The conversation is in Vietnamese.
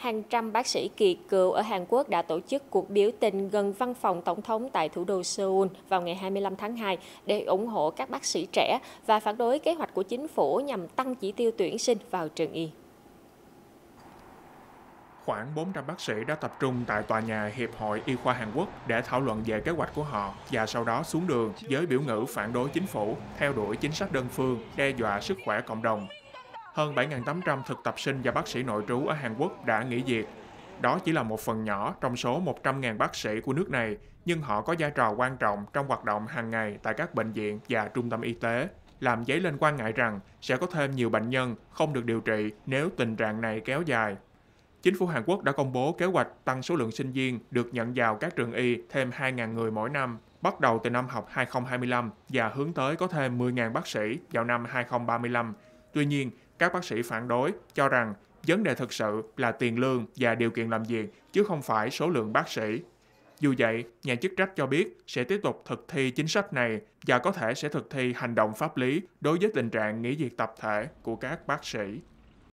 hàng trăm bác sĩ kỳ cựu ở Hàn Quốc đã tổ chức cuộc biểu tình gần văn phòng tổng thống tại thủ đô Seoul vào ngày 25 tháng 2 để ủng hộ các bác sĩ trẻ và phản đối kế hoạch của chính phủ nhằm tăng chỉ tiêu tuyển sinh vào trường y. Khoảng 400 bác sĩ đã tập trung tại tòa nhà Hiệp hội Y khoa Hàn Quốc để thảo luận về kế hoạch của họ và sau đó xuống đường với biểu ngữ phản đối chính phủ, theo đuổi chính sách đơn phương, đe dọa sức khỏe cộng đồng hơn 7.800 thực tập sinh và bác sĩ nội trú ở Hàn Quốc đã nghỉ việc. Đó chỉ là một phần nhỏ trong số 100.000 bác sĩ của nước này, nhưng họ có vai trò quan trọng trong hoạt động hàng ngày tại các bệnh viện và trung tâm y tế, làm dấy lên quan ngại rằng sẽ có thêm nhiều bệnh nhân không được điều trị nếu tình trạng này kéo dài. Chính phủ Hàn Quốc đã công bố kế hoạch tăng số lượng sinh viên được nhận vào các trường y thêm 2.000 người mỗi năm, bắt đầu từ năm học 2025 và hướng tới có thêm 10.000 bác sĩ vào năm 2035. Tuy nhiên, các bác sĩ phản đối cho rằng vấn đề thực sự là tiền lương và điều kiện làm việc chứ không phải số lượng bác sĩ. Dù vậy, nhà chức trách cho biết sẽ tiếp tục thực thi chính sách này và có thể sẽ thực thi hành động pháp lý đối với tình trạng nghỉ việc tập thể của các bác sĩ.